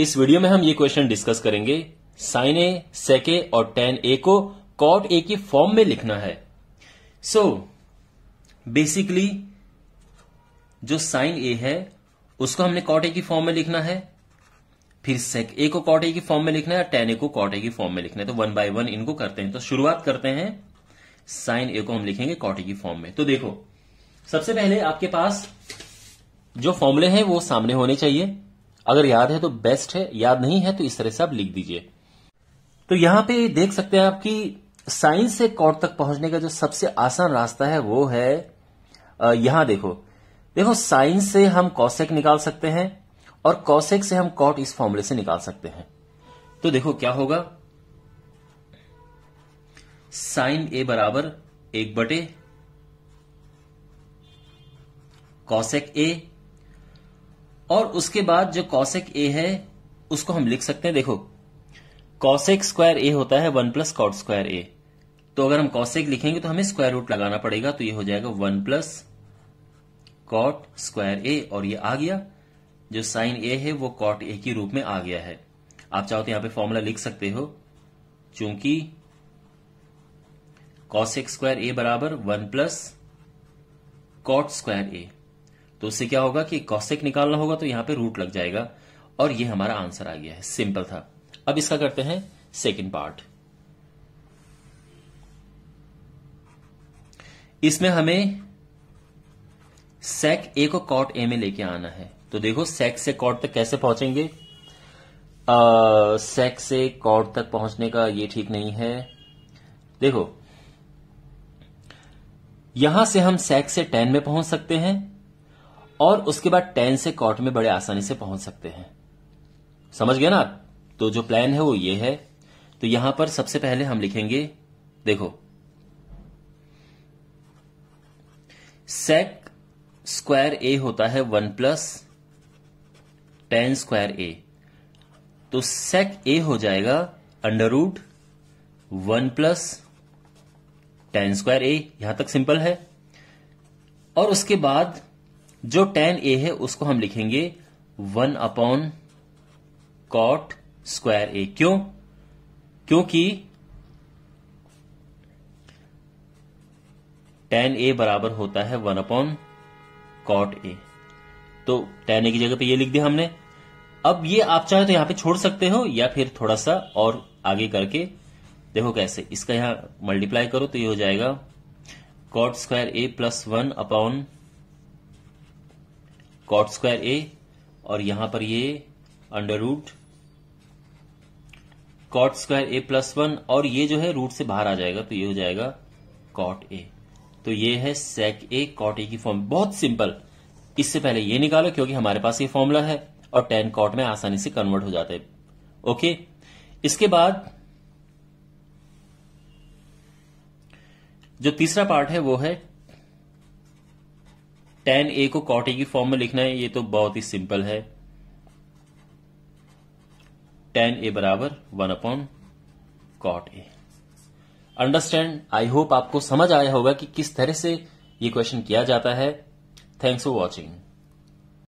इस वीडियो में हम ये क्वेश्चन डिस्कस करेंगे साइन ए सेक ए और टेन ए को कॉट ए की फॉर्म में लिखना है सो so, बेसिकली जो साइन ए है उसको हमने कॉट ए की फॉर्म में लिखना है फिर सेक ए को कॉट ए की फॉर्म में लिखना है टेन ए को कॉट ए की फॉर्म में लिखना है तो वन बाय वन इनको करते हैं तो शुरुआत करते हैं साइन ए को हम लिखेंगे कॉट ए की फॉर्म में तो देखो सबसे पहले आपके पास जो फॉर्मूले हैं वो सामने होने चाहिए अगर याद है तो बेस्ट है याद नहीं है तो इस तरह से आप लिख दीजिए तो यहां पे देख सकते हैं आप कि साइंस से कॉर्ड तक पहुंचने का जो सबसे आसान रास्ता है वो है यहां देखो देखो साइंस से हम कौशेक निकाल सकते हैं और कौशेक से हम कॉट इस फॉर्मूले से निकाल सकते हैं तो देखो क्या होगा साइन ए बराबर एक बटे कौशेक ए और उसके बाद जो कॉसेक ए है उसको हम लिख सकते हैं देखो कॉसेक स्क्वायर ए होता है one plus cot square A तो अगर हम कॉसेक लिखेंगे तो हमें स्क्वायर रूट लगाना पड़ेगा तो ये हो जाएगा one plus cot square A और ये आ गया जो साइन ए है वो कॉट ए के रूप में आ गया है आप चाहो तो यहां पे फॉर्मूला लिख सकते हो चूंकि कॉसेक स्क्वायर ए बराबर one plus cot square A तो उससे क्या होगा कि कॉसेक निकालना होगा तो यहां पे रूट लग जाएगा और ये हमारा आंसर आ गया है सिंपल था अब इसका करते हैं सेकेंड पार्ट इसमें हमें सेक ए को कॉट ए में लेके आना है तो देखो सेक से कॉट तक कैसे पहुंचेंगे सेक से कॉट तक पहुंचने का ये ठीक नहीं है देखो यहां से हम सेक से टेन में पहुंच सकते हैं और उसके बाद टेन से कॉट में बड़े आसानी से पहुंच सकते हैं समझ गया ना तो जो प्लान है वो ये है तो यहां पर सबसे पहले हम लिखेंगे देखो सेक स्क्वायर ए होता है one plus tan square A तो सेक ए हो जाएगा under root one plus tan square A यहां तक सिंपल है और उसके बाद जो टेन ए है उसको हम लिखेंगे one upon cot square A क्यों क्योंकि टेन ए बराबर होता है वन अपॉन कॉट ए तो टेन ए की जगह पे ये लिख दिया हमने अब ये आप चाहे तो यहां पे छोड़ सकते हो या फिर थोड़ा सा और आगे करके देखो कैसे इसका यहां मल्टीप्लाई करो तो ये हो जाएगा cot square A plus one upon cot square A और यहां पर ये under root cot square A plus one और ये जो है रूट से बाहर आ जाएगा तो ये हो जाएगा कॉट ए तो ये है सेक ए कॉट ए की फॉर्म बहुत सिंपल इससे पहले ये निकालो क्योंकि हमारे पास ये फॉर्मूला है और टेन कॉट में आसानी से कन्वर्ट हो जाते हैं ओके इसके बाद जो तीसरा पार्ट है वो है टेन ए को कॉट ए की फॉर्म में लिखना है ये तो बहुत ही सिंपल है टेन ए बराबर one upon cot A understand I hope आपको समझ आया होगा कि किस तरह से ये क्वेश्चन किया जाता है थैंक्स फॉर वॉचिंग